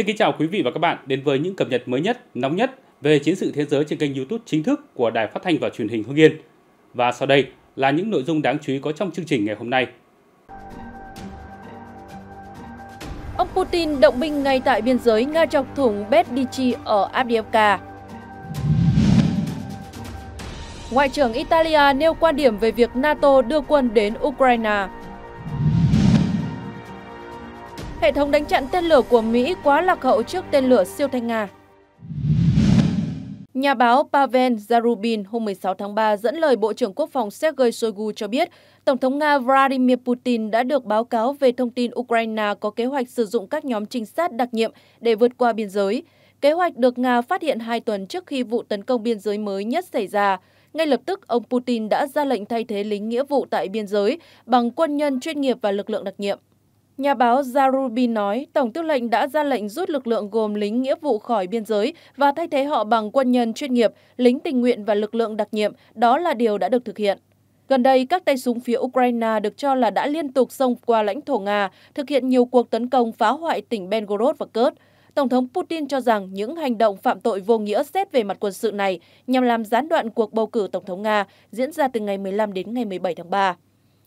Xin kính chào quý vị và các bạn đến với những cập nhật mới nhất, nóng nhất về chiến sự thế giới trên kênh YouTube chính thức của Đài Phát thanh và Truyền hình Hưng Yên. Và sau đây là những nội dung đáng chú ý có trong chương trình ngày hôm nay. Ông Putin động binh ngay tại biên giới Nga chọc thủng Bednichi ở Abdiivka. Ngoại trưởng Italia nêu quan điểm về việc NATO đưa quân đến Ukraine hệ thống đánh chặn tên lửa của Mỹ quá lạc hậu trước tên lửa siêu thanh Nga. Nhà báo Pavel Zarubin hôm 16 tháng 3 dẫn lời Bộ trưởng Quốc phòng Sergei Shoigu cho biết, Tổng thống Nga Vladimir Putin đã được báo cáo về thông tin Ukraine có kế hoạch sử dụng các nhóm trinh sát đặc nhiệm để vượt qua biên giới. Kế hoạch được Nga phát hiện hai tuần trước khi vụ tấn công biên giới mới nhất xảy ra. Ngay lập tức, ông Putin đã ra lệnh thay thế lính nghĩa vụ tại biên giới bằng quân nhân chuyên nghiệp và lực lượng đặc nhiệm. Nhà báo Zarubin nói, Tổng tư lệnh đã ra lệnh rút lực lượng gồm lính nghĩa vụ khỏi biên giới và thay thế họ bằng quân nhân chuyên nghiệp, lính tình nguyện và lực lượng đặc nhiệm. Đó là điều đã được thực hiện. Gần đây, các tay súng phía Ukraine được cho là đã liên tục xông qua lãnh thổ Nga, thực hiện nhiều cuộc tấn công phá hoại tỉnh Belgorod và Kurd. Tổng thống Putin cho rằng những hành động phạm tội vô nghĩa xét về mặt quân sự này nhằm làm gián đoạn cuộc bầu cử Tổng thống Nga diễn ra từ ngày 15 đến ngày 17 tháng 3.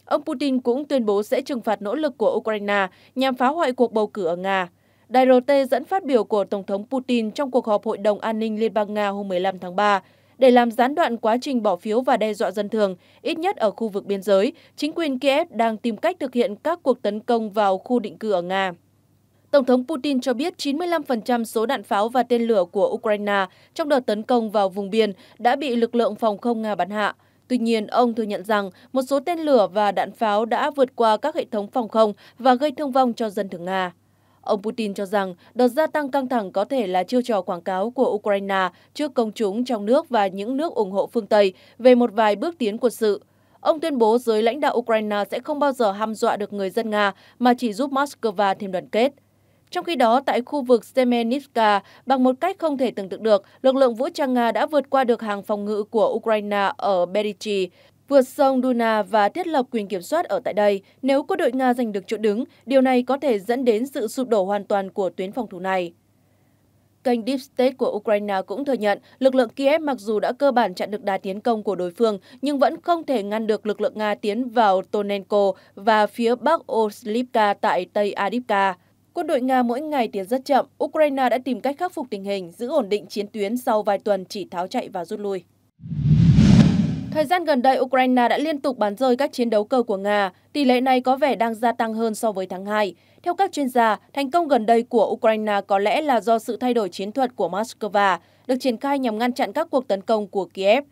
Ông Putin cũng tuyên bố sẽ trừng phạt nỗ lực của Ukraine nhằm phá hoại cuộc bầu cử ở Nga. Đài RT dẫn phát biểu của Tổng thống Putin trong cuộc họp Hội đồng An ninh Liên bang Nga hôm 15 tháng 3 để làm gián đoạn quá trình bỏ phiếu và đe dọa dân thường, ít nhất ở khu vực biên giới, chính quyền Kiev đang tìm cách thực hiện các cuộc tấn công vào khu định cư ở Nga. Tổng thống Putin cho biết 95% số đạn pháo và tên lửa của Ukraine trong đợt tấn công vào vùng biên đã bị lực lượng phòng không Nga bắn hạ. Tuy nhiên, ông thừa nhận rằng một số tên lửa và đạn pháo đã vượt qua các hệ thống phòng không và gây thương vong cho dân thường Nga. Ông Putin cho rằng đợt gia tăng căng thẳng có thể là chiêu trò quảng cáo của Ukraine trước công chúng trong nước và những nước ủng hộ phương Tây về một vài bước tiến quân sự. Ông tuyên bố giới lãnh đạo Ukraine sẽ không bao giờ ham dọa được người dân Nga mà chỉ giúp Moscow thêm đoàn kết. Trong khi đó, tại khu vực Semenivka, bằng một cách không thể tưởng tượng được, lực lượng vũ trang Nga đã vượt qua được hàng phòng ngự của Ukraine ở Berichi, vượt sông Duna và thiết lập quyền kiểm soát ở tại đây. Nếu quân đội Nga giành được chỗ đứng, điều này có thể dẫn đến sự sụp đổ hoàn toàn của tuyến phòng thủ này. Kênh Deep State của Ukraine cũng thừa nhận lực lượng Kiev mặc dù đã cơ bản chặn được đà tiến công của đối phương, nhưng vẫn không thể ngăn được lực lượng Nga tiến vào Tonenko và phía bắc Oslivka tại Tây Adivka. Quân đội Nga mỗi ngày tiến rất chậm, Ukraine đã tìm cách khắc phục tình hình, giữ ổn định chiến tuyến sau vài tuần chỉ tháo chạy và rút lui. Thời gian gần đây, Ukraine đã liên tục bắn rơi các chiến đấu cơ của Nga. Tỷ lệ này có vẻ đang gia tăng hơn so với tháng 2. Theo các chuyên gia, thành công gần đây của Ukraine có lẽ là do sự thay đổi chiến thuật của Moscow, được triển khai nhằm ngăn chặn các cuộc tấn công của Kiev.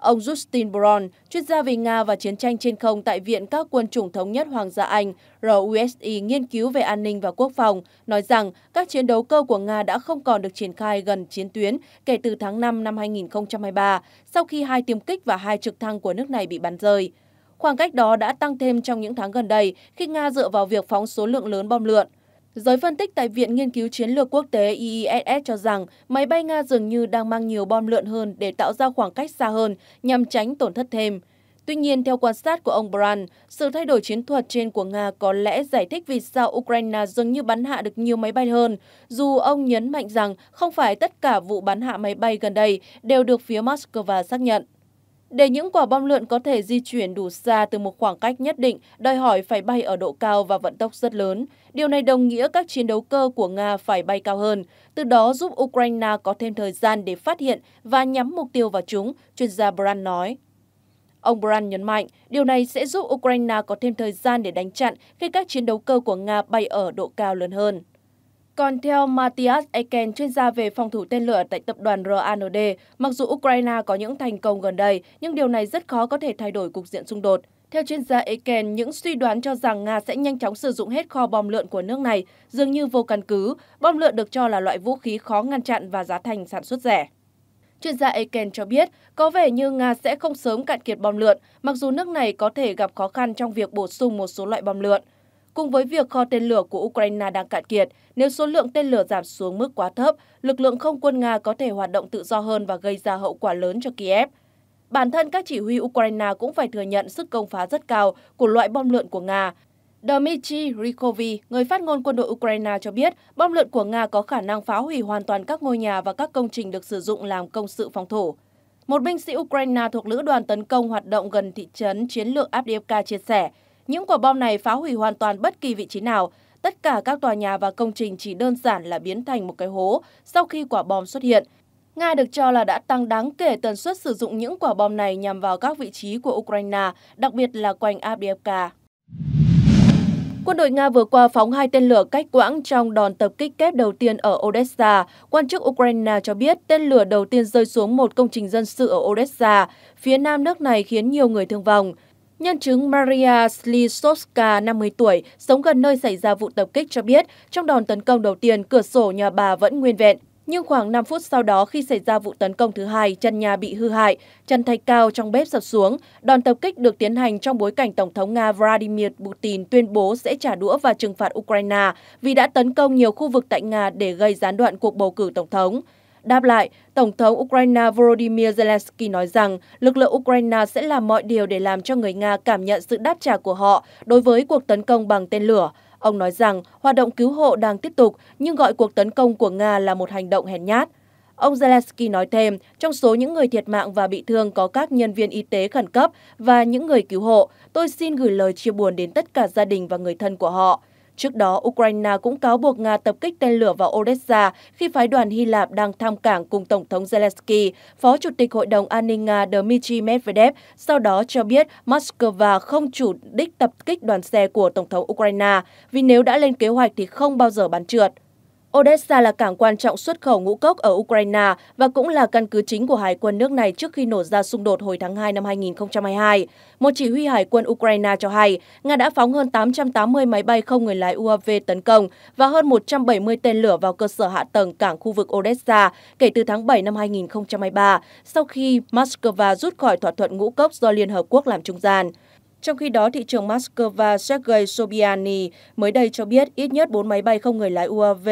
Ông Justin Brown, chuyên gia về Nga và chiến tranh trên không tại Viện các quân chủng thống nhất Hoàng gia Anh, RUSI e, nghiên cứu về an ninh và quốc phòng, nói rằng các chiến đấu cơ của Nga đã không còn được triển khai gần chiến tuyến kể từ tháng 5 năm 2023, sau khi hai tiêm kích và hai trực thăng của nước này bị bắn rơi. Khoảng cách đó đã tăng thêm trong những tháng gần đây khi Nga dựa vào việc phóng số lượng lớn bom lượn. Giới phân tích tại Viện Nghiên cứu Chiến lược Quốc tế IISS e cho rằng máy bay Nga dường như đang mang nhiều bom lượn hơn để tạo ra khoảng cách xa hơn nhằm tránh tổn thất thêm. Tuy nhiên, theo quan sát của ông Brand, sự thay đổi chiến thuật trên của Nga có lẽ giải thích vì sao Ukraine dường như bắn hạ được nhiều máy bay hơn, dù ông nhấn mạnh rằng không phải tất cả vụ bắn hạ máy bay gần đây đều được phía Moscow xác nhận. Để những quả bom lượn có thể di chuyển đủ xa từ một khoảng cách nhất định, đòi hỏi phải bay ở độ cao và vận tốc rất lớn. Điều này đồng nghĩa các chiến đấu cơ của Nga phải bay cao hơn, từ đó giúp Ukraine có thêm thời gian để phát hiện và nhắm mục tiêu vào chúng, chuyên gia Brand nói. Ông Brand nhấn mạnh, điều này sẽ giúp Ukraine có thêm thời gian để đánh chặn khi các chiến đấu cơ của Nga bay ở độ cao lớn hơn. Còn theo Matthias Eken, chuyên gia về phòng thủ tên lửa tại tập đoàn RAND, mặc dù Ukraine có những thành công gần đây, nhưng điều này rất khó có thể thay đổi cục diện xung đột. Theo chuyên gia Eken, những suy đoán cho rằng Nga sẽ nhanh chóng sử dụng hết kho bom lượn của nước này dường như vô căn cứ. Bom lượn được cho là loại vũ khí khó ngăn chặn và giá thành sản xuất rẻ. Chuyên gia Eken cho biết, có vẻ như Nga sẽ không sớm cạn kiệt bom lượn, mặc dù nước này có thể gặp khó khăn trong việc bổ sung một số loại bom lượn. Cùng với việc kho tên lửa của Ukraine đang cạn kiệt, nếu số lượng tên lửa giảm xuống mức quá thấp, lực lượng không quân Nga có thể hoạt động tự do hơn và gây ra hậu quả lớn cho Kiev. Bản thân các chỉ huy Ukraine cũng phải thừa nhận sức công phá rất cao của loại bom lượn của Nga. Dmitry Rikovi, người phát ngôn quân đội Ukraine cho biết, bom lượn của Nga có khả năng phá hủy hoàn toàn các ngôi nhà và các công trình được sử dụng làm công sự phòng thủ. Một binh sĩ Ukraine thuộc lữ đoàn tấn công hoạt động gần thị trấn chiến lược Avdiivka chia sẻ, những quả bom này phá hủy hoàn toàn bất kỳ vị trí nào. Tất cả các tòa nhà và công trình chỉ đơn giản là biến thành một cái hố sau khi quả bom xuất hiện. Nga được cho là đã tăng đáng kể tần suất sử dụng những quả bom này nhằm vào các vị trí của Ukraine, đặc biệt là quanh Abdiivka. Quân đội Nga vừa qua phóng hai tên lửa cách quãng trong đòn tập kích kép đầu tiên ở Odessa. Quan chức Ukraine cho biết tên lửa đầu tiên rơi xuống một công trình dân sự ở Odessa, phía nam nước này khiến nhiều người thương vong. Nhân chứng Maria Slisovska, 50 tuổi, sống gần nơi xảy ra vụ tập kích cho biết, trong đòn tấn công đầu tiên, cửa sổ nhà bà vẫn nguyên vẹn. Nhưng khoảng 5 phút sau đó khi xảy ra vụ tấn công thứ hai, chân nhà bị hư hại, chân thạch cao trong bếp sập xuống. Đòn tập kích được tiến hành trong bối cảnh Tổng thống Nga Vladimir Putin tuyên bố sẽ trả đũa và trừng phạt Ukraine vì đã tấn công nhiều khu vực tại Nga để gây gián đoạn cuộc bầu cử Tổng thống. Đáp lại, Tổng thống Ukraine Volodymyr Zelensky nói rằng lực lượng Ukraine sẽ làm mọi điều để làm cho người Nga cảm nhận sự đáp trả của họ đối với cuộc tấn công bằng tên lửa. Ông nói rằng hoạt động cứu hộ đang tiếp tục nhưng gọi cuộc tấn công của Nga là một hành động hèn nhát. Ông Zelensky nói thêm, trong số những người thiệt mạng và bị thương có các nhân viên y tế khẩn cấp và những người cứu hộ, tôi xin gửi lời chia buồn đến tất cả gia đình và người thân của họ. Trước đó, Ukraine cũng cáo buộc Nga tập kích tên lửa vào Odessa khi phái đoàn Hy Lạp đang thăm cảng cùng Tổng thống Zelensky. Phó Chủ tịch Hội đồng An ninh Nga Dmitry Medvedev sau đó cho biết Moscow không chủ đích tập kích đoàn xe của Tổng thống Ukraine, vì nếu đã lên kế hoạch thì không bao giờ bắn trượt. Odessa là cảng quan trọng xuất khẩu ngũ cốc ở Ukraine và cũng là căn cứ chính của Hải quân nước này trước khi nổ ra xung đột hồi tháng 2 năm 2022. Một chỉ huy Hải quân Ukraine cho hay, Nga đã phóng hơn 880 máy bay không người lái UAV tấn công và hơn 170 tên lửa vào cơ sở hạ tầng cảng khu vực Odessa kể từ tháng 7 năm 2023, sau khi Moscow rút khỏi thỏa thuận ngũ cốc do Liên Hợp Quốc làm trung gian. Trong khi đó, thị trường Moscow Sergei Sobiani mới đây cho biết ít nhất 4 máy bay không người lái UAV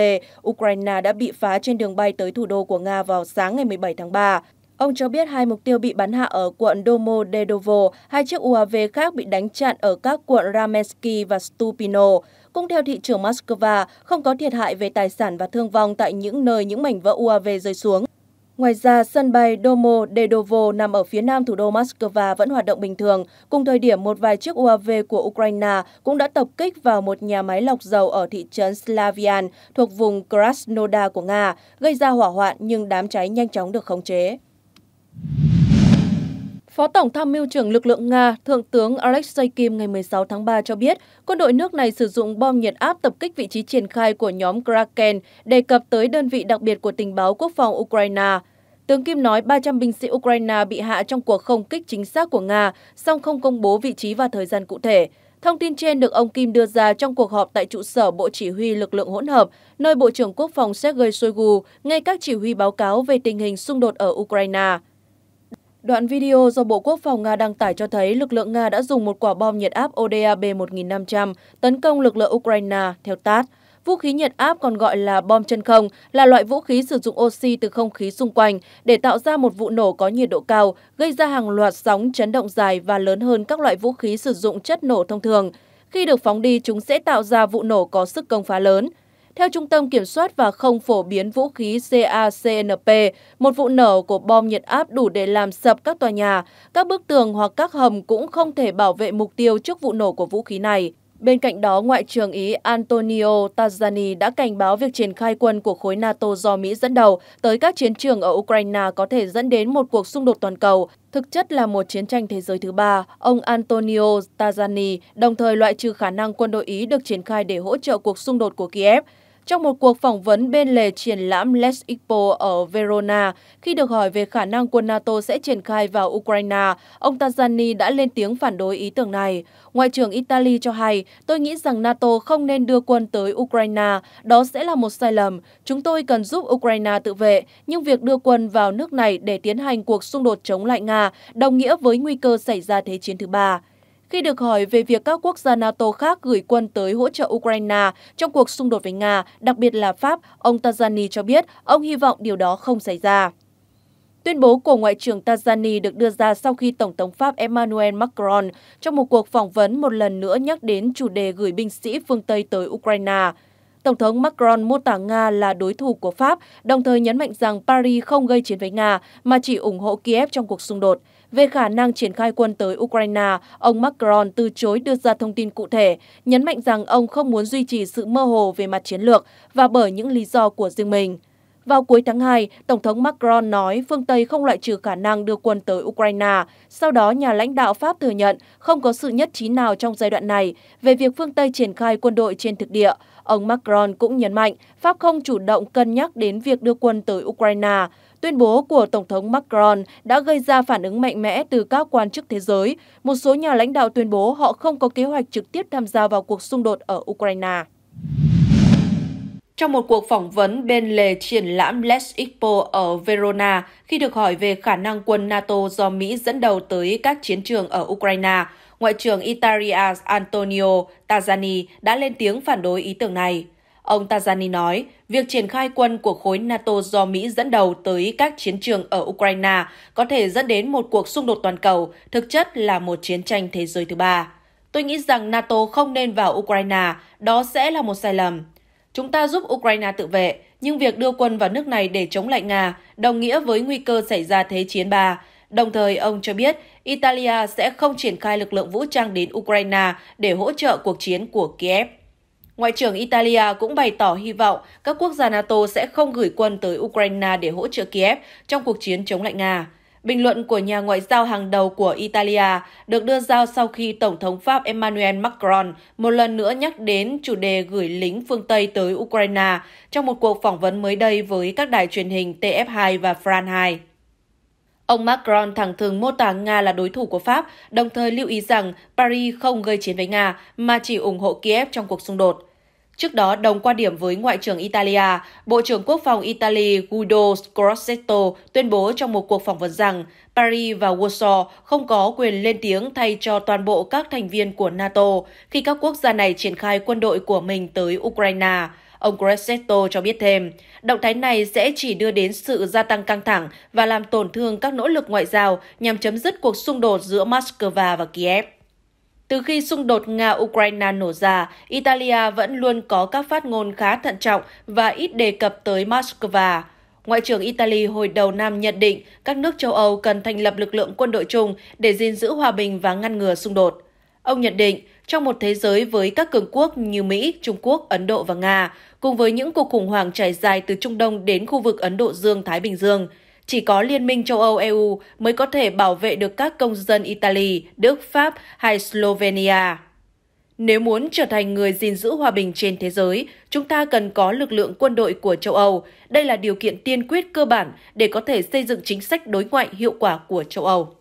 Ukraine đã bị phá trên đường bay tới thủ đô của Nga vào sáng ngày 17 tháng 3. Ông cho biết hai mục tiêu bị bắn hạ ở quận Domodedovo, hai chiếc UAV khác bị đánh chặn ở các quận Ramensky và Stupino. Cũng theo thị trưởng Moscow, không có thiệt hại về tài sản và thương vong tại những nơi những mảnh vỡ UAV rơi xuống. Ngoài ra, sân bay Domo Dedovo nằm ở phía nam thủ đô Moscow vẫn hoạt động bình thường. Cùng thời điểm, một vài chiếc UAV của Ukraine cũng đã tập kích vào một nhà máy lọc dầu ở thị trấn Slavian thuộc vùng Krasnodar của Nga, gây ra hỏa hoạn nhưng đám cháy nhanh chóng được khống chế. Phó Tổng tham mưu trưởng lực lượng Nga, Thượng tướng Alexei Kim ngày 16 tháng 3 cho biết, quân đội nước này sử dụng bom nhiệt áp tập kích vị trí triển khai của nhóm Kraken, đề cập tới đơn vị đặc biệt của tình báo quốc phòng Ukraine. Tướng Kim nói 300 binh sĩ Ukraine bị hạ trong cuộc không kích chính xác của Nga, song không công bố vị trí và thời gian cụ thể. Thông tin trên được ông Kim đưa ra trong cuộc họp tại trụ sở Bộ Chỉ huy Lực lượng hỗn hợp, nơi Bộ trưởng Quốc phòng Sergei Shoigu nghe các chỉ huy báo cáo về tình hình xung đột ở Ukraine. Đoạn video do Bộ Quốc phòng Nga đăng tải cho thấy lực lượng Nga đã dùng một quả bom nhiệt áp ODA B-1500 tấn công lực lượng Ukraine, theo TASS. Vũ khí nhiệt áp còn gọi là bom chân không, là loại vũ khí sử dụng oxy từ không khí xung quanh để tạo ra một vụ nổ có nhiệt độ cao, gây ra hàng loạt sóng chấn động dài và lớn hơn các loại vũ khí sử dụng chất nổ thông thường. Khi được phóng đi, chúng sẽ tạo ra vụ nổ có sức công phá lớn. Theo Trung tâm Kiểm soát và Không phổ biến vũ khí CACNP, một vụ nổ của bom nhiệt áp đủ để làm sập các tòa nhà, các bức tường hoặc các hầm cũng không thể bảo vệ mục tiêu trước vụ nổ của vũ khí này. Bên cạnh đó, Ngoại trưởng Ý Antonio Tajani đã cảnh báo việc triển khai quân của khối NATO do Mỹ dẫn đầu tới các chiến trường ở Ukraine có thể dẫn đến một cuộc xung đột toàn cầu, thực chất là một chiến tranh thế giới thứ ba. Ông Antonio Tajani đồng thời loại trừ khả năng quân đội Ý được triển khai để hỗ trợ cuộc xung đột của Kiev. Trong một cuộc phỏng vấn bên lề triển lãm Les Expo ở Verona, khi được hỏi về khả năng quân NATO sẽ triển khai vào Ukraine, ông Tajani đã lên tiếng phản đối ý tưởng này. Ngoại trưởng Italy cho hay, tôi nghĩ rằng NATO không nên đưa quân tới Ukraine, đó sẽ là một sai lầm. Chúng tôi cần giúp Ukraine tự vệ, nhưng việc đưa quân vào nước này để tiến hành cuộc xung đột chống lại Nga đồng nghĩa với nguy cơ xảy ra thế chiến thứ ba. Khi được hỏi về việc các quốc gia NATO khác gửi quân tới hỗ trợ Ukraine trong cuộc xung đột với Nga, đặc biệt là Pháp, ông Tajani cho biết ông hy vọng điều đó không xảy ra. Tuyên bố của Ngoại trưởng Tajani được đưa ra sau khi Tổng thống Pháp Emmanuel Macron trong một cuộc phỏng vấn một lần nữa nhắc đến chủ đề gửi binh sĩ phương Tây tới Ukraine. Tổng thống Macron mô tả Nga là đối thủ của Pháp, đồng thời nhấn mạnh rằng Paris không gây chiến với Nga mà chỉ ủng hộ Kiev trong cuộc xung đột. Về khả năng triển khai quân tới Ukraine, ông Macron từ chối đưa ra thông tin cụ thể, nhấn mạnh rằng ông không muốn duy trì sự mơ hồ về mặt chiến lược và bởi những lý do của riêng mình. Vào cuối tháng 2, Tổng thống Macron nói phương Tây không loại trừ khả năng đưa quân tới Ukraine. Sau đó, nhà lãnh đạo Pháp thừa nhận không có sự nhất trí nào trong giai đoạn này về việc phương Tây triển khai quân đội trên thực địa. Ông Macron cũng nhấn mạnh Pháp không chủ động cân nhắc đến việc đưa quân tới Ukraine. Tuyên bố của Tổng thống Macron đã gây ra phản ứng mạnh mẽ từ các quan chức thế giới. Một số nhà lãnh đạo tuyên bố họ không có kế hoạch trực tiếp tham gia vào cuộc xung đột ở Ukraine. Trong một cuộc phỏng vấn bên lề triển lãm Les Expo ở Verona, khi được hỏi về khả năng quân NATO do Mỹ dẫn đầu tới các chiến trường ở Ukraine, Ngoại trưởng Italia Antonio Tajani đã lên tiếng phản đối ý tưởng này. Ông Tajani nói, việc triển khai quân của khối NATO do Mỹ dẫn đầu tới các chiến trường ở Ukraine có thể dẫn đến một cuộc xung đột toàn cầu, thực chất là một chiến tranh thế giới thứ ba. Tôi nghĩ rằng NATO không nên vào Ukraine, đó sẽ là một sai lầm. Chúng ta giúp Ukraine tự vệ, nhưng việc đưa quân vào nước này để chống lại Nga đồng nghĩa với nguy cơ xảy ra thế chiến ba. Đồng thời, ông cho biết Italia sẽ không triển khai lực lượng vũ trang đến Ukraine để hỗ trợ cuộc chiến của Kiev. Ngoại trưởng Italia cũng bày tỏ hy vọng các quốc gia NATO sẽ không gửi quân tới Ukraine để hỗ trợ Kiev trong cuộc chiến chống lại Nga. Bình luận của nhà ngoại giao hàng đầu của Italia được đưa ra sau khi Tổng thống Pháp Emmanuel Macron một lần nữa nhắc đến chủ đề gửi lính phương Tây tới Ukraine trong một cuộc phỏng vấn mới đây với các đài truyền hình TF2 và Fran 2. Ông Macron thẳng thừng mô tả Nga là đối thủ của Pháp, đồng thời lưu ý rằng Paris không gây chiến với Nga mà chỉ ủng hộ Kiev trong cuộc xung đột. Trước đó, đồng quan điểm với Ngoại trưởng Italia, Bộ trưởng Quốc phòng Italy Guido Crosetto tuyên bố trong một cuộc phỏng vấn rằng Paris và Warsaw không có quyền lên tiếng thay cho toàn bộ các thành viên của NATO khi các quốc gia này triển khai quân đội của mình tới Ukraine. Ông Crescetto cho biết thêm, động thái này sẽ chỉ đưa đến sự gia tăng căng thẳng và làm tổn thương các nỗ lực ngoại giao nhằm chấm dứt cuộc xung đột giữa Moscow và Kiev. Từ khi xung đột Nga-Ukraine nổ ra, Italia vẫn luôn có các phát ngôn khá thận trọng và ít đề cập tới Moscow. Ngoại trưởng Italy hồi đầu năm nhận định các nước châu Âu cần thành lập lực lượng quân đội chung để gìn giữ hòa bình và ngăn ngừa xung đột. Ông nhận định, trong một thế giới với các cường quốc như Mỹ, Trung Quốc, Ấn Độ và Nga, cùng với những cuộc khủng hoảng trải dài từ Trung Đông đến khu vực Ấn Độ Dương-Thái Bình Dương, chỉ có Liên minh châu Âu EU mới có thể bảo vệ được các công dân Italy, Đức, Pháp hay Slovenia. Nếu muốn trở thành người gìn giữ hòa bình trên thế giới, chúng ta cần có lực lượng quân đội của châu Âu. Đây là điều kiện tiên quyết cơ bản để có thể xây dựng chính sách đối ngoại hiệu quả của châu Âu.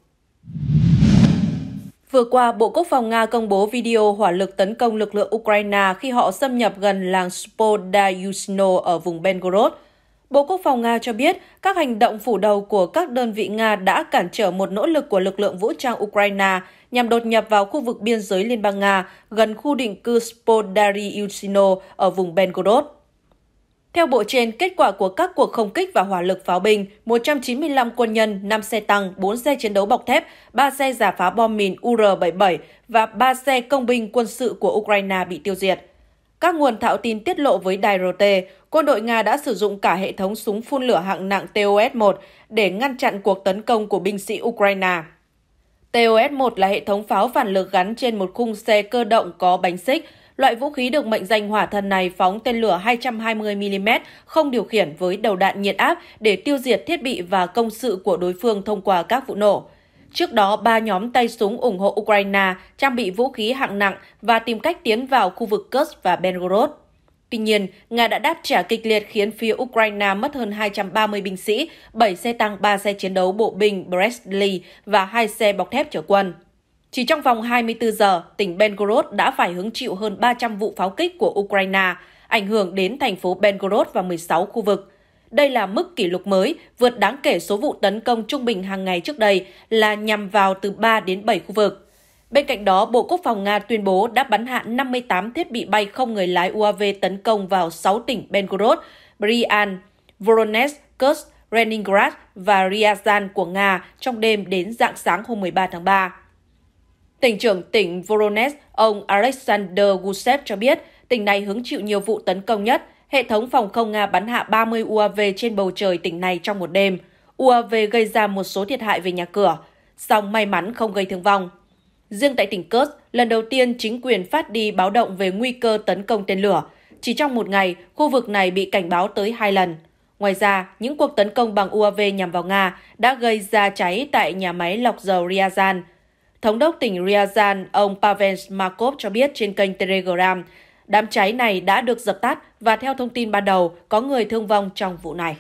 Vừa qua, Bộ Quốc phòng Nga công bố video hỏa lực tấn công lực lượng Ukraine khi họ xâm nhập gần làng Spodayusno ở vùng Belgorod. Bộ Quốc phòng Nga cho biết các hành động phủ đầu của các đơn vị Nga đã cản trở một nỗ lực của lực lượng vũ trang Ukraine nhằm đột nhập vào khu vực biên giới Liên bang Nga gần khu định cư Spodari ở vùng Belgorod. Theo bộ trên, kết quả của các cuộc không kích và hỏa lực pháo binh, 195 quân nhân, 5 xe tăng, 4 xe chiến đấu bọc thép, 3 xe giả phá bom mìn UR-77 và 3 xe công binh quân sự của Ukraine bị tiêu diệt. Các nguồn thạo tin tiết lộ với Đài RT, quân đội Nga đã sử dụng cả hệ thống súng phun lửa hạng nặng TOS-1 để ngăn chặn cuộc tấn công của binh sĩ Ukraine. TOS-1 là hệ thống pháo phản lực gắn trên một khung xe cơ động có bánh xích. Loại vũ khí được mệnh danh hỏa thần này phóng tên lửa 220mm không điều khiển với đầu đạn nhiệt áp để tiêu diệt thiết bị và công sự của đối phương thông qua các vụ nổ. Trước đó, ba nhóm tay súng ủng hộ Ukraine trang bị vũ khí hạng nặng và tìm cách tiến vào khu vực Kursk và Belgorod. Tuy nhiên, Nga đã đáp trả kịch liệt khiến phía Ukraine mất hơn 230 binh sĩ, 7 xe tăng, 3 xe chiến đấu bộ binh Brestly và 2 xe bọc thép chở quân. Chỉ trong vòng 24 giờ, tỉnh Belgorod đã phải hứng chịu hơn 300 vụ pháo kích của Ukraine, ảnh hưởng đến thành phố Belgorod và 16 khu vực. Đây là mức kỷ lục mới, vượt đáng kể số vụ tấn công trung bình hàng ngày trước đây là nhằm vào từ 3 đến 7 khu vực. Bên cạnh đó, Bộ Quốc phòng Nga tuyên bố đã bắn hạ 58 thiết bị bay không người lái UAV tấn công vào 6 tỉnh Belgorod, Bryansk, Voronezh, Kursk, Leningrad và Ryazan của Nga trong đêm đến dạng sáng hôm 13 tháng 3. Tỉnh trưởng tỉnh Voronezh, ông Alexander Gusev cho biết, tỉnh này hứng chịu nhiều vụ tấn công nhất – hệ thống phòng không Nga bắn hạ 30 UAV trên bầu trời tỉnh này trong một đêm. UAV gây ra một số thiệt hại về nhà cửa, song may mắn không gây thương vong. Riêng tại tỉnh Kursk, lần đầu tiên chính quyền phát đi báo động về nguy cơ tấn công tên lửa. Chỉ trong một ngày, khu vực này bị cảnh báo tới hai lần. Ngoài ra, những cuộc tấn công bằng UAV nhằm vào Nga đã gây ra cháy tại nhà máy lọc dầu Ryazan. Thống đốc tỉnh Ryazan, ông Pavel Smakov cho biết trên kênh Telegram Đám cháy này đã được dập tắt và theo thông tin ban đầu, có người thương vong trong vụ này.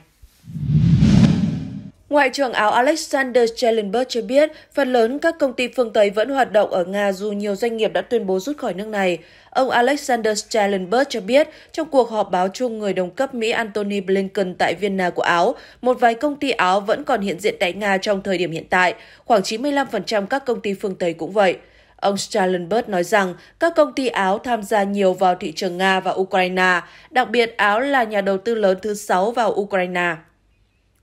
Ngoại trưởng Áo Alexander Schellenberg cho biết, phần lớn các công ty phương Tây vẫn hoạt động ở Nga dù nhiều doanh nghiệp đã tuyên bố rút khỏi nước này. Ông Alexander Schellenberg cho biết, trong cuộc họp báo chung người đồng cấp Mỹ Antony Blinken tại Vienna của Áo, một vài công ty Áo vẫn còn hiện diện tại Nga trong thời điểm hiện tại, khoảng 95% các công ty phương Tây cũng vậy. Ông Stalenberg nói rằng các công ty Áo tham gia nhiều vào thị trường Nga và Ukraine, đặc biệt Áo là nhà đầu tư lớn thứ sáu vào Ukraine.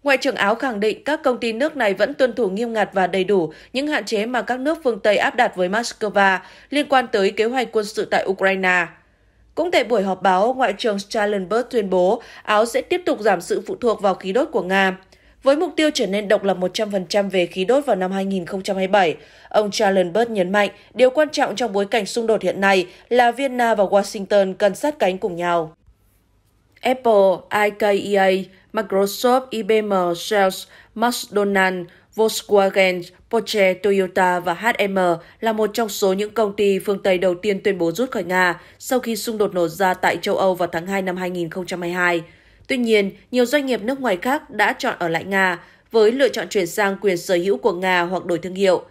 Ngoại trưởng Áo khẳng định các công ty nước này vẫn tuân thủ nghiêm ngặt và đầy đủ những hạn chế mà các nước phương Tây áp đặt với Moscow liên quan tới kế hoạch quân sự tại Ukraine. Cũng tại buổi họp báo, Ngoại trưởng Stalenberg tuyên bố Áo sẽ tiếp tục giảm sự phụ thuộc vào khí đốt của Nga. Với mục tiêu trở nên độc lập 100% về khí đốt vào năm 2027, ông Charlenberg nhấn mạnh điều quan trọng trong bối cảnh xung đột hiện nay là Vienna và Washington cần sát cánh cùng nhau. Apple, IKEA, Microsoft, IBM, Sales, McDonald's, Volkswagen, Porsche, Toyota và H&M là một trong số những công ty phương Tây đầu tiên tuyên bố rút khỏi Nga sau khi xung đột nổ ra tại châu Âu vào tháng 2 năm 2022. Tuy nhiên, nhiều doanh nghiệp nước ngoài khác đã chọn ở lại Nga với lựa chọn chuyển sang quyền sở hữu của Nga hoặc đổi thương hiệu.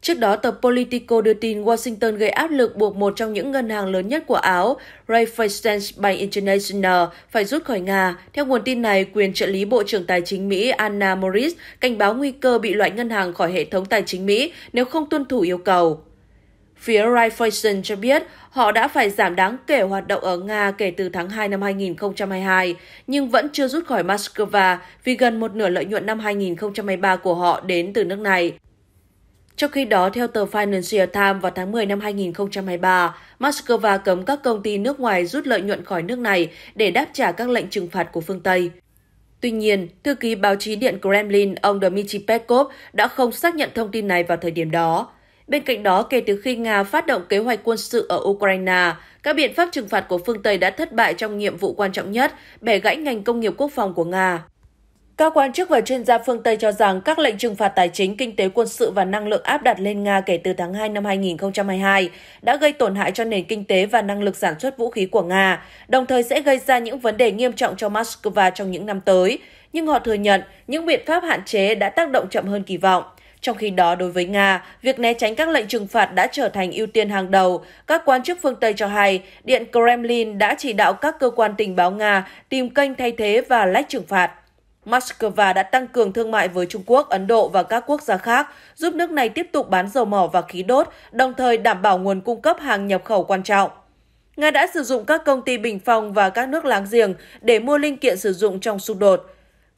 Trước đó, tờ Politico đưa tin Washington gây áp lực buộc một trong những ngân hàng lớn nhất của Áo, Raiffeisen Bank International, phải rút khỏi Nga. Theo nguồn tin này, quyền trợ lý Bộ trưởng Tài chính Mỹ Anna Morris cảnh báo nguy cơ bị loại ngân hàng khỏi hệ thống tài chính Mỹ nếu không tuân thủ yêu cầu. Phía Raiffeisen cho biết họ đã phải giảm đáng kể hoạt động ở Nga kể từ tháng 2 năm 2022, nhưng vẫn chưa rút khỏi Moscow vì gần một nửa lợi nhuận năm 2023 của họ đến từ nước này. Trong khi đó, theo tờ Financial Times vào tháng 10 năm 2023, Moscow cấm các công ty nước ngoài rút lợi nhuận khỏi nước này để đáp trả các lệnh trừng phạt của phương Tây. Tuy nhiên, thư ký báo chí Điện Kremlin ông Dmitry Peskov đã không xác nhận thông tin này vào thời điểm đó. Bên cạnh đó, kể từ khi Nga phát động kế hoạch quân sự ở Ukraine, các biện pháp trừng phạt của phương Tây đã thất bại trong nhiệm vụ quan trọng nhất, bẻ gãy ngành công nghiệp quốc phòng của Nga. Các quan chức và chuyên gia phương Tây cho rằng các lệnh trừng phạt tài chính, kinh tế, quân sự và năng lượng áp đặt lên Nga kể từ tháng 2 năm 2022 đã gây tổn hại cho nền kinh tế và năng lực sản xuất vũ khí của Nga, đồng thời sẽ gây ra những vấn đề nghiêm trọng cho Moscow trong những năm tới. Nhưng họ thừa nhận những biện pháp hạn chế đã tác động chậm hơn kỳ vọng. Trong khi đó, đối với Nga, việc né tránh các lệnh trừng phạt đã trở thành ưu tiên hàng đầu. Các quan chức phương Tây cho hay, Điện Kremlin đã chỉ đạo các cơ quan tình báo Nga tìm kênh thay thế và lách trừng phạt. Moscow đã tăng cường thương mại với Trung Quốc, Ấn Độ và các quốc gia khác, giúp nước này tiếp tục bán dầu mỏ và khí đốt, đồng thời đảm bảo nguồn cung cấp hàng nhập khẩu quan trọng. Nga đã sử dụng các công ty bình phong và các nước láng giềng để mua linh kiện sử dụng trong xung đột.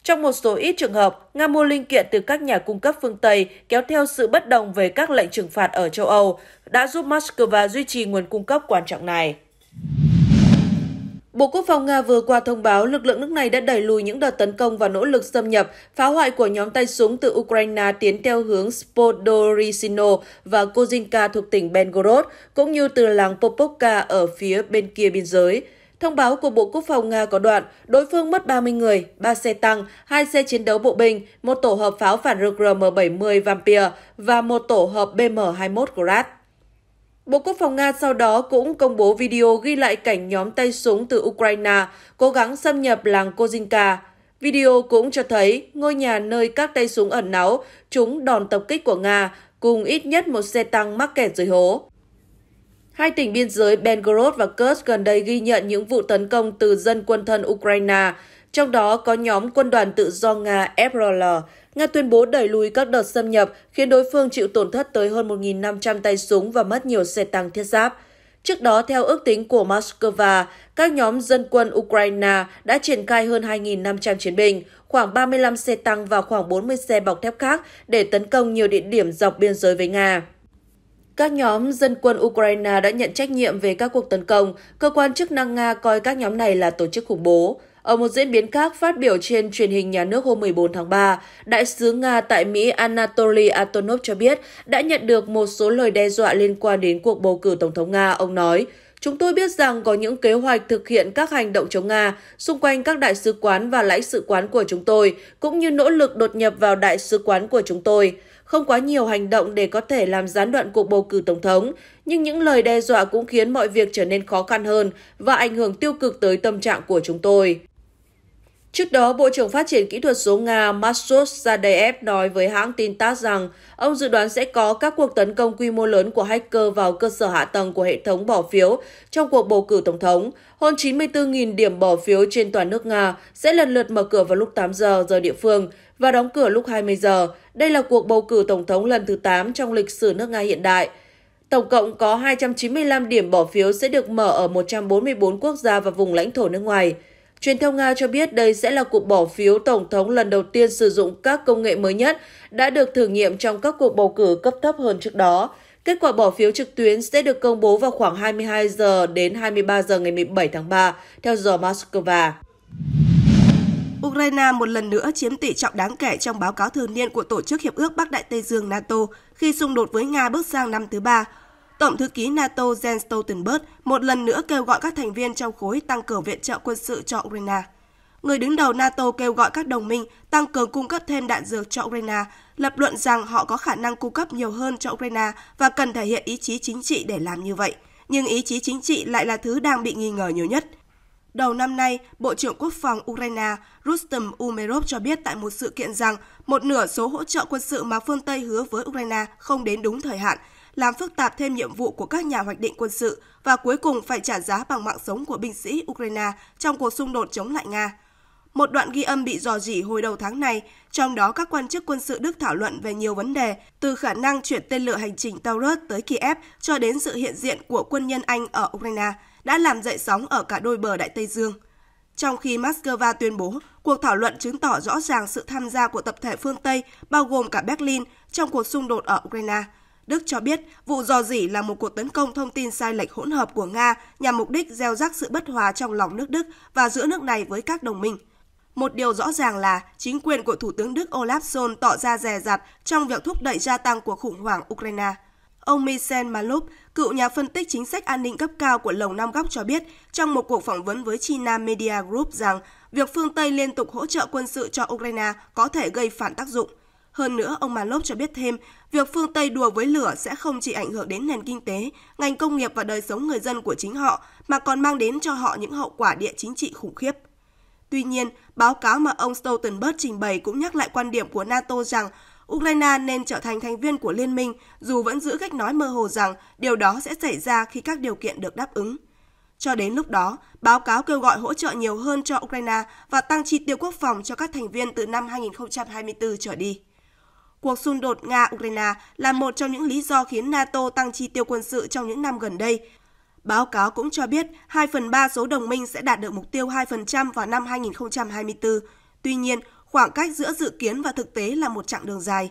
Trong một số ít trường hợp, Nga mua linh kiện từ các nhà cung cấp phương Tây kéo theo sự bất đồng về các lệnh trừng phạt ở châu Âu, đã giúp Moscow duy trì nguồn cung cấp quan trọng này. Bộ Quốc phòng Nga vừa qua thông báo lực lượng nước này đã đẩy lùi những đợt tấn công và nỗ lực xâm nhập, phá hoại của nhóm tay súng từ Ukraine tiến theo hướng Spodorysino và Kozinka thuộc tỉnh Belgorod, cũng như từ làng Popovka ở phía bên kia biên giới. Thông báo của Bộ Quốc phòng Nga có đoạn đối phương mất 30 người, 3 xe tăng, 2 xe chiến đấu bộ binh, một tổ hợp pháo phản lực RM-70 Vampir và một tổ hợp BM-21 Grad. Bộ Quốc phòng Nga sau đó cũng công bố video ghi lại cảnh nhóm tay súng từ Ukraine cố gắng xâm nhập làng Kozinka. Video cũng cho thấy ngôi nhà nơi các tay súng ẩn náu chúng đòn tập kích của Nga cùng ít nhất một xe tăng mắc kẹt dưới hố. Hai tỉnh biên giới Belgorod và Kursk gần đây ghi nhận những vụ tấn công từ dân quân thân Ukraine, trong đó có nhóm quân đoàn tự do Nga FRL. Nga tuyên bố đẩy lùi các đợt xâm nhập, khiến đối phương chịu tổn thất tới hơn 1.500 tay súng và mất nhiều xe tăng thiết giáp. Trước đó, theo ước tính của Moscow, các nhóm dân quân Ukraine đã triển khai hơn 2.500 chiến binh, khoảng 35 xe tăng và khoảng 40 xe bọc thép khác để tấn công nhiều địa điểm dọc biên giới với Nga. Các nhóm dân quân Ukraine đã nhận trách nhiệm về các cuộc tấn công, cơ quan chức năng Nga coi các nhóm này là tổ chức khủng bố. Ở một diễn biến khác phát biểu trên truyền hình nhà nước hôm 14 tháng 3, Đại sứ Nga tại Mỹ Anatoly Antonov cho biết đã nhận được một số lời đe dọa liên quan đến cuộc bầu cử Tổng thống Nga. Ông nói, Chúng tôi biết rằng có những kế hoạch thực hiện các hành động chống Nga xung quanh các đại sứ quán và lãnh sự quán của chúng tôi, cũng như nỗ lực đột nhập vào đại sứ quán của chúng tôi không quá nhiều hành động để có thể làm gián đoạn cuộc bầu cử tổng thống, nhưng những lời đe dọa cũng khiến mọi việc trở nên khó khăn hơn và ảnh hưởng tiêu cực tới tâm trạng của chúng tôi. Trước đó, Bộ trưởng Phát triển Kỹ thuật số Nga Masud Zadeev nói với hãng tin TASS rằng ông dự đoán sẽ có các cuộc tấn công quy mô lớn của hacker vào cơ sở hạ tầng của hệ thống bỏ phiếu trong cuộc bầu cử tổng thống. Hơn 94.000 điểm bỏ phiếu trên toàn nước Nga sẽ lần lượt mở cửa vào lúc 8 giờ giờ địa phương và đóng cửa lúc 20 giờ. Đây là cuộc bầu cử tổng thống lần thứ 8 trong lịch sử nước Nga hiện đại. Tổng cộng có 295 điểm bỏ phiếu sẽ được mở ở 144 quốc gia và vùng lãnh thổ nước ngoài. Truyền thông Nga cho biết đây sẽ là cuộc bỏ phiếu tổng thống lần đầu tiên sử dụng các công nghệ mới nhất đã được thử nghiệm trong các cuộc bầu cử cấp thấp hơn trước đó. Kết quả bỏ phiếu trực tuyến sẽ được công bố vào khoảng 22 giờ đến 23 giờ ngày 17 tháng 3 theo giờ Moscow. Ukraine một lần nữa chiếm tỷ trọng đáng kể trong báo cáo thường niên của Tổ chức Hiệp ước Bắc Đại Tây Dương NATO khi xung đột với Nga bước sang năm thứ ba, Tổng thư ký NATO Jens Stoltenberg một lần nữa kêu gọi các thành viên trong khối tăng cường viện trợ quân sự cho Ukraine. Người đứng đầu NATO kêu gọi các đồng minh tăng cường cung cấp thêm đạn dược cho Ukraine, lập luận rằng họ có khả năng cung cấp nhiều hơn cho Ukraine và cần thể hiện ý chí chính trị để làm như vậy. Nhưng ý chí chính trị lại là thứ đang bị nghi ngờ nhiều nhất. Đầu năm nay, Bộ trưởng Quốc phòng Ukraine Rustem Umerov cho biết tại một sự kiện rằng một nửa số hỗ trợ quân sự mà phương Tây hứa với Ukraine không đến đúng thời hạn – làm phức tạp thêm nhiệm vụ của các nhà hoạch định quân sự và cuối cùng phải trả giá bằng mạng sống của binh sĩ Ukraine trong cuộc xung đột chống lại Nga. Một đoạn ghi âm bị dò dỉ hồi đầu tháng này, trong đó các quan chức quân sự Đức thảo luận về nhiều vấn đề, từ khả năng chuyển tên lửa hành trình Taurus tới Kiev cho đến sự hiện diện của quân nhân Anh ở Ukraine, đã làm dậy sóng ở cả đôi bờ Đại Tây Dương. Trong khi Moscow tuyên bố, cuộc thảo luận chứng tỏ rõ ràng sự tham gia của tập thể phương Tây, bao gồm cả Berlin, trong cuộc xung đột ở Ukraine – Đức cho biết vụ dò dỉ là một cuộc tấn công thông tin sai lệch hỗn hợp của Nga nhằm mục đích gieo rắc sự bất hòa trong lòng nước Đức và giữa nước này với các đồng minh. Một điều rõ ràng là chính quyền của Thủ tướng Đức Olaf Scholz tỏ ra dè rặt trong việc thúc đẩy gia tăng của khủng hoảng Ukraine. Ông Michel Malup, cựu nhà phân tích chính sách an ninh cấp cao của Lầu Năm Góc cho biết trong một cuộc phỏng vấn với China Media Group rằng việc phương Tây liên tục hỗ trợ quân sự cho Ukraine có thể gây phản tác dụng. Hơn nữa, ông Malov cho biết thêm, Việc phương Tây đùa với lửa sẽ không chỉ ảnh hưởng đến nền kinh tế, ngành công nghiệp và đời sống người dân của chính họ, mà còn mang đến cho họ những hậu quả địa chính trị khủng khiếp. Tuy nhiên, báo cáo mà ông Stoltenberg trình bày cũng nhắc lại quan điểm của NATO rằng Ukraine nên trở thành thành viên của liên minh dù vẫn giữ cách nói mơ hồ rằng điều đó sẽ xảy ra khi các điều kiện được đáp ứng. Cho đến lúc đó, báo cáo kêu gọi hỗ trợ nhiều hơn cho Ukraine và tăng chi tiêu quốc phòng cho các thành viên từ năm 2024 trở đi cuộc xung đột Nga-Ukraine là một trong những lý do khiến NATO tăng chi tiêu quân sự trong những năm gần đây. Báo cáo cũng cho biết 2 phần 3 số đồng minh sẽ đạt được mục tiêu 2% vào năm 2024. Tuy nhiên, khoảng cách giữa dự kiến và thực tế là một chặng đường dài.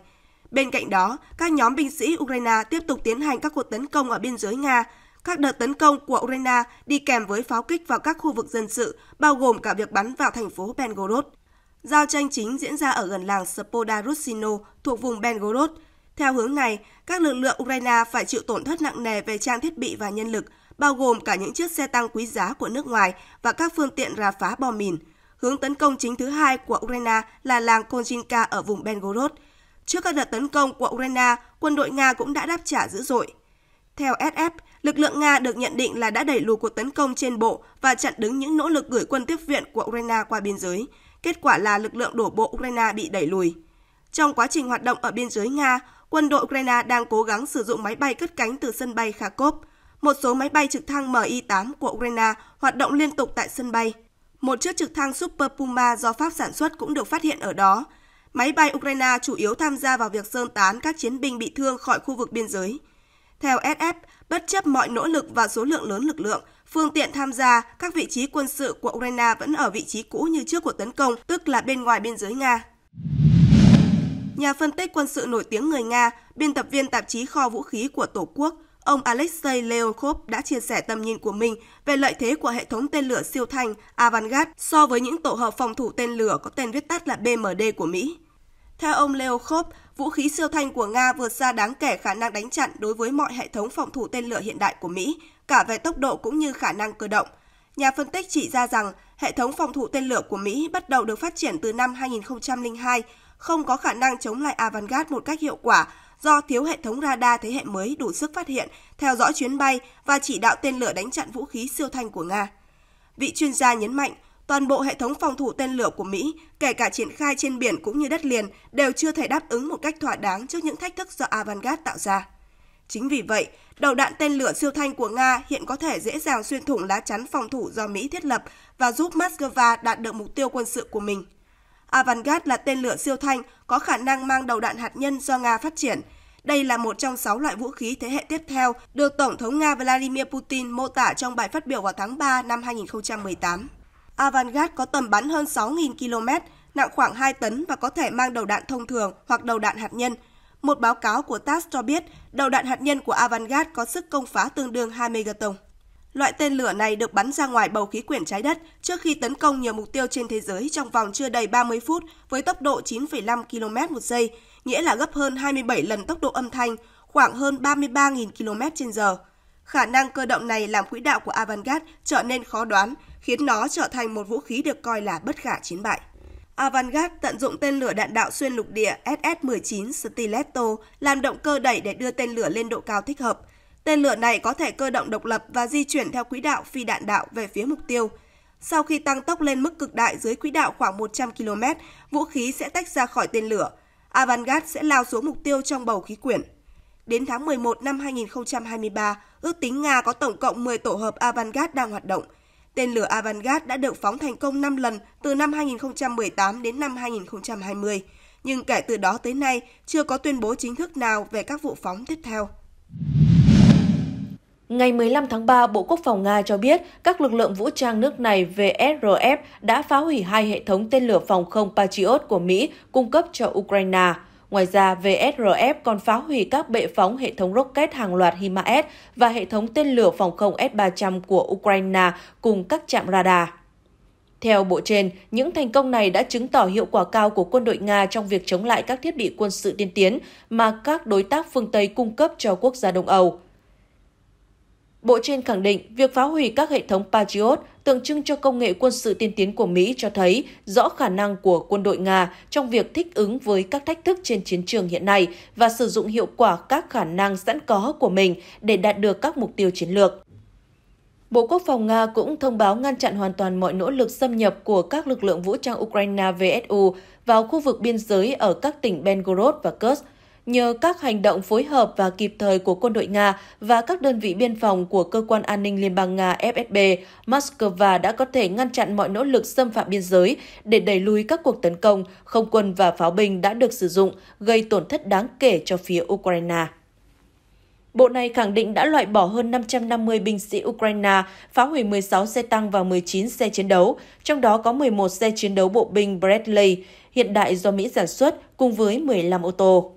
Bên cạnh đó, các nhóm binh sĩ Ukraine tiếp tục tiến hành các cuộc tấn công ở biên giới Nga. Các đợt tấn công của Ukraine đi kèm với pháo kích vào các khu vực dân sự, bao gồm cả việc bắn vào thành phố Belgorod. Giao tranh chính diễn ra ở gần làng Rusino thuộc vùng Belgorod. Theo hướng này, các lực lượng Ukraine phải chịu tổn thất nặng nề về trang thiết bị và nhân lực, bao gồm cả những chiếc xe tăng quý giá của nước ngoài và các phương tiện rà phá bom mìn. Hướng tấn công chính thứ hai của Ukraine là làng Konchinka ở vùng Belgorod. Trước các đợt tấn công của Ukraine, quân đội Nga cũng đã đáp trả dữ dội. Theo SF, lực lượng Nga được nhận định là đã đẩy lùi cuộc tấn công trên bộ và chặn đứng những nỗ lực gửi quân tiếp viện của Ukraine qua biên giới. Kết quả là lực lượng đổ bộ Ukraine bị đẩy lùi. Trong quá trình hoạt động ở biên giới Nga, quân đội Ukraine đang cố gắng sử dụng máy bay cất cánh từ sân bay Kharkov. Một số máy bay trực thăng Mi-8 của Ukraine hoạt động liên tục tại sân bay. Một chiếc trực thăng Super Puma do Pháp sản xuất cũng được phát hiện ở đó. Máy bay Ukraine chủ yếu tham gia vào việc sơn tán các chiến binh bị thương khỏi khu vực biên giới. Theo SF, bất chấp mọi nỗ lực và số lượng lớn lực lượng, Phương tiện tham gia các vị trí quân sự của Ukraine vẫn ở vị trí cũ như trước cuộc tấn công, tức là bên ngoài biên giới Nga. Nhà phân tích quân sự nổi tiếng người Nga, biên tập viên tạp chí Kho Vũ khí của Tổ quốc, ông Alexei Leokov đã chia sẻ tầm nhìn của mình về lợi thế của hệ thống tên lửa siêu thanh Avangard so với những tổ hợp phòng thủ tên lửa có tên viết tắt là BMD của Mỹ. Theo ông Leokov, vũ khí siêu thanh của Nga vượt xa đáng kể khả năng đánh chặn đối với mọi hệ thống phòng thủ tên lửa hiện đại của Mỹ, cả về tốc độ cũng như khả năng cơ động. Nhà phân tích chỉ ra rằng hệ thống phòng thủ tên lửa của Mỹ bắt đầu được phát triển từ năm 2002, không có khả năng chống lại Avangard một cách hiệu quả do thiếu hệ thống radar thế hệ mới đủ sức phát hiện, theo dõi chuyến bay và chỉ đạo tên lửa đánh chặn vũ khí siêu thanh của Nga. Vị chuyên gia nhấn mạnh, toàn bộ hệ thống phòng thủ tên lửa của Mỹ, kể cả triển khai trên biển cũng như đất liền, đều chưa thể đáp ứng một cách thỏa đáng trước những thách thức do Avangard tạo ra. Chính vì vậy, đầu đạn tên lửa siêu thanh của Nga hiện có thể dễ dàng xuyên thủng lá chắn phòng thủ do Mỹ thiết lập và giúp Moscow đạt được mục tiêu quân sự của mình. Avangard là tên lửa siêu thanh có khả năng mang đầu đạn hạt nhân do Nga phát triển. Đây là một trong 6 loại vũ khí thế hệ tiếp theo được Tổng thống Nga Vladimir Putin mô tả trong bài phát biểu vào tháng 3 năm 2018. Avangard có tầm bắn hơn 6.000 km, nặng khoảng 2 tấn và có thể mang đầu đạn thông thường hoặc đầu đạn hạt nhân – một báo cáo của TASS cho biết đầu đạn hạt nhân của Avangard có sức công phá tương đương 2 megaton. Loại tên lửa này được bắn ra ngoài bầu khí quyển trái đất trước khi tấn công nhiều mục tiêu trên thế giới trong vòng chưa đầy 30 phút với tốc độ 9,5 km một giây, nghĩa là gấp hơn 27 lần tốc độ âm thanh, khoảng hơn 33.000 km trên giờ. Khả năng cơ động này làm quỹ đạo của Avangard trở nên khó đoán, khiến nó trở thành một vũ khí được coi là bất khả chiến bại. Avangard tận dụng tên lửa đạn đạo xuyên lục địa SS-19 Stiletto làm động cơ đẩy để đưa tên lửa lên độ cao thích hợp. Tên lửa này có thể cơ động độc lập và di chuyển theo quỹ đạo phi đạn đạo về phía mục tiêu. Sau khi tăng tốc lên mức cực đại dưới quỹ đạo khoảng 100 km, vũ khí sẽ tách ra khỏi tên lửa. Avangard sẽ lao xuống mục tiêu trong bầu khí quyển. Đến tháng 11 năm 2023, ước tính Nga có tổng cộng 10 tổ hợp Avangard đang hoạt động – Tên lửa Avangard đã được phóng thành công 5 lần từ năm 2018 đến năm 2020, nhưng kể từ đó tới nay chưa có tuyên bố chính thức nào về các vụ phóng tiếp theo. Ngày 15 tháng 3, Bộ Quốc phòng Nga cho biết các lực lượng vũ trang nước này VSRF đã phá hủy hai hệ thống tên lửa phòng không Patriot của Mỹ cung cấp cho Ukraine – Ngoài ra, VSRF còn phá hủy các bệ phóng hệ thống rocket hàng loạt HIMARS và hệ thống tên lửa phòng không S-300 của Ukraine cùng các trạm radar. Theo Bộ trên, những thành công này đã chứng tỏ hiệu quả cao của quân đội Nga trong việc chống lại các thiết bị quân sự tiên tiến mà các đối tác phương Tây cung cấp cho quốc gia Đông Âu. Bộ trên khẳng định việc phá hủy các hệ thống Patriot tượng trưng cho công nghệ quân sự tiên tiến của Mỹ cho thấy rõ khả năng của quân đội Nga trong việc thích ứng với các thách thức trên chiến trường hiện nay và sử dụng hiệu quả các khả năng sẵn có của mình để đạt được các mục tiêu chiến lược. Bộ Quốc phòng Nga cũng thông báo ngăn chặn hoàn toàn mọi nỗ lực xâm nhập của các lực lượng vũ trang Ukraine VSU vào khu vực biên giới ở các tỉnh Belgorod và Kursk Nhờ các hành động phối hợp và kịp thời của quân đội Nga và các đơn vị biên phòng của Cơ quan An ninh Liên bang Nga FSB, Moscow đã có thể ngăn chặn mọi nỗ lực xâm phạm biên giới để đẩy lùi các cuộc tấn công, không quân và pháo binh đã được sử dụng, gây tổn thất đáng kể cho phía Ukraine. Bộ này khẳng định đã loại bỏ hơn 550 binh sĩ Ukraine, phá hủy 16 xe tăng và 19 xe chiến đấu, trong đó có 11 xe chiến đấu bộ binh Bradley hiện đại do Mỹ sản xuất cùng với 15 ô tô.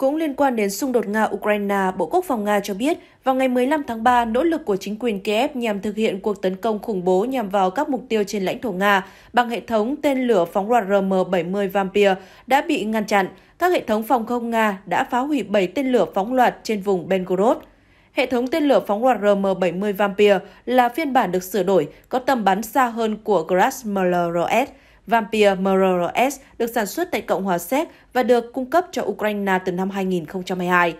Cũng liên quan đến xung đột Nga-Ukraine, Bộ Quốc phòng Nga cho biết, vào ngày 15 tháng 3, nỗ lực của chính quyền Kiev nhằm thực hiện cuộc tấn công khủng bố nhằm vào các mục tiêu trên lãnh thổ Nga bằng hệ thống tên lửa phóng loạt RM-70 Vampir đã bị ngăn chặn. Các hệ thống phòng không Nga đã phá hủy 7 tên lửa phóng loạt trên vùng Belgorod. Hệ thống tên lửa phóng loạt RM-70 Vampir là phiên bản được sửa đổi, có tầm bắn xa hơn của Grasmler Vampire MRS được sản xuất tại Cộng hòa Séc và được cung cấp cho Ukraine từ năm 2022.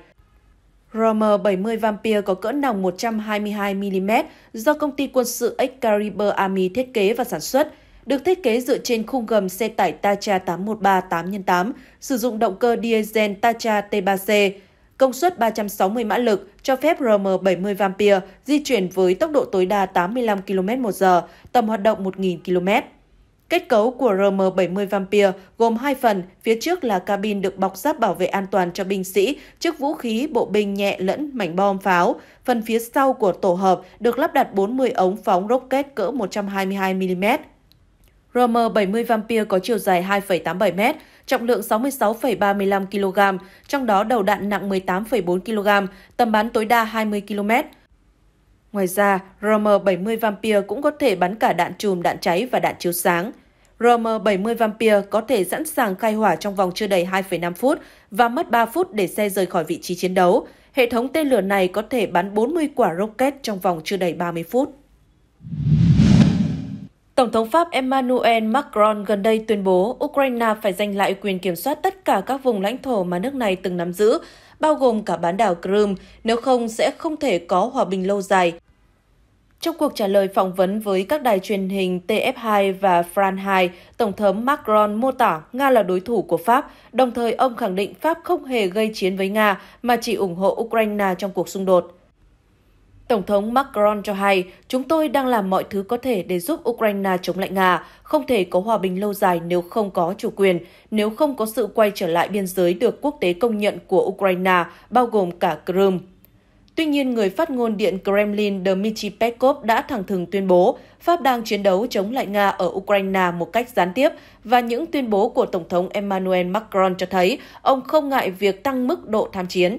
RM-70 Vampir có cỡ nòng 122mm do công ty quân sự Excalibur Army thiết kế và sản xuất, được thiết kế dựa trên khung gầm xe tải Tacha 813 8x8, sử dụng động cơ diesel Tacha T3C, công suất 360 mã lực, cho phép RM-70 Vampir di chuyển với tốc độ tối đa 85 km/h, tầm hoạt động 1.000 km. Kết cấu của RM-70 Vampir gồm hai phần, phía trước là cabin được bọc giáp bảo vệ an toàn cho binh sĩ, trước vũ khí, bộ binh nhẹ lẫn mảnh bom pháo. Phần phía sau của tổ hợp được lắp đặt 40 ống phóng rocket cỡ 122mm. RM-70 Vampir có chiều dài 2,87m, trọng lượng 66,35 kg, trong đó đầu đạn nặng 18,4 kg, tầm bắn tối đa 20 km. Ngoài ra, RM-70 Vampir cũng có thể bắn cả đạn chùm, đạn cháy và đạn chiếu sáng. RM-70 Vampir có thể sẵn sàng khai hỏa trong vòng chưa đầy 2,5 phút và mất 3 phút để xe rời khỏi vị trí chiến đấu. Hệ thống tên lửa này có thể bắn 40 quả rocket trong vòng chưa đầy 30 phút. Tổng thống Pháp Emmanuel Macron gần đây tuyên bố Ukraine phải giành lại quyền kiểm soát tất cả các vùng lãnh thổ mà nước này từng nắm giữ bao gồm cả bán đảo Crimea, nếu không sẽ không thể có hòa bình lâu dài. Trong cuộc trả lời phỏng vấn với các đài truyền hình TF2 và France 2, Tổng thống Macron mô tả Nga là đối thủ của Pháp, đồng thời ông khẳng định Pháp không hề gây chiến với Nga mà chỉ ủng hộ Ukraine trong cuộc xung đột. Tổng thống Macron cho hay, chúng tôi đang làm mọi thứ có thể để giúp Ukraine chống lại Nga, không thể có hòa bình lâu dài nếu không có chủ quyền, nếu không có sự quay trở lại biên giới được quốc tế công nhận của Ukraine, bao gồm cả Crimea. Tuy nhiên, người phát ngôn Điện Kremlin Dmitry Peskov đã thẳng thừng tuyên bố Pháp đang chiến đấu chống lại Nga ở Ukraine một cách gián tiếp và những tuyên bố của Tổng thống Emmanuel Macron cho thấy ông không ngại việc tăng mức độ tham chiến.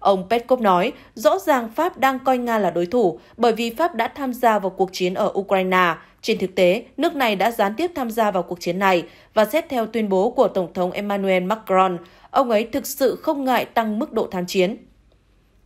Ông Peskov nói, rõ ràng Pháp đang coi Nga là đối thủ bởi vì Pháp đã tham gia vào cuộc chiến ở Ukraine. Trên thực tế, nước này đã gián tiếp tham gia vào cuộc chiến này và xét theo tuyên bố của Tổng thống Emmanuel Macron, ông ấy thực sự không ngại tăng mức độ tham chiến.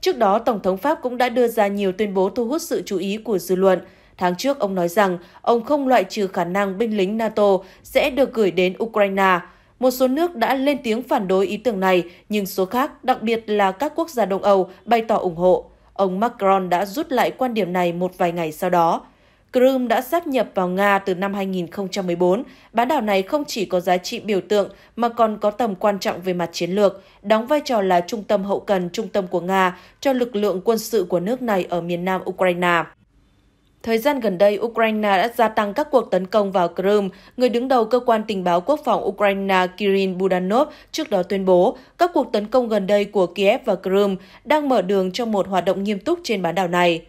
Trước đó, Tổng thống Pháp cũng đã đưa ra nhiều tuyên bố thu hút sự chú ý của dư luận. Tháng trước, ông nói rằng ông không loại trừ khả năng binh lính NATO sẽ được gửi đến Ukraine – một số nước đã lên tiếng phản đối ý tưởng này, nhưng số khác, đặc biệt là các quốc gia Đông Âu, bày tỏ ủng hộ. Ông Macron đã rút lại quan điểm này một vài ngày sau đó. Crimea đã sáp nhập vào Nga từ năm 2014. Bán đảo này không chỉ có giá trị biểu tượng mà còn có tầm quan trọng về mặt chiến lược, đóng vai trò là trung tâm hậu cần trung tâm của Nga cho lực lượng quân sự của nước này ở miền nam Ukraine. Thời gian gần đây, Ukraine đã gia tăng các cuộc tấn công vào Crimea. Người đứng đầu cơ quan tình báo quốc phòng Ukraine Kirin Budanov trước đó tuyên bố các cuộc tấn công gần đây của Kiev và Crimea đang mở đường cho một hoạt động nghiêm túc trên bán đảo này.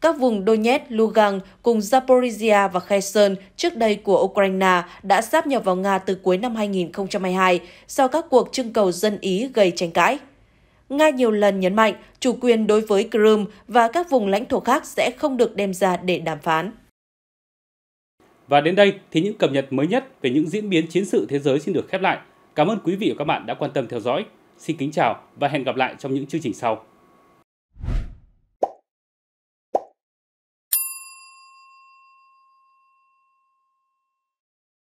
Các vùng Donetsk, Lugansk cùng Zaporizhia và Kherson trước đây của Ukraine đã sáp nhập vào Nga từ cuối năm 2022 sau các cuộc trưng cầu dân Ý gây tranh cãi. Nga nhiều lần nhấn mạnh chủ quyền đối với Crimea và các vùng lãnh thổ khác sẽ không được đem ra để đàm phán. Và đến đây thì những cập nhật mới nhất về những diễn biến chiến sự thế giới xin được khép lại. Cảm ơn quý vị và các bạn đã quan tâm theo dõi. Xin kính chào và hẹn gặp lại trong những chương trình sau.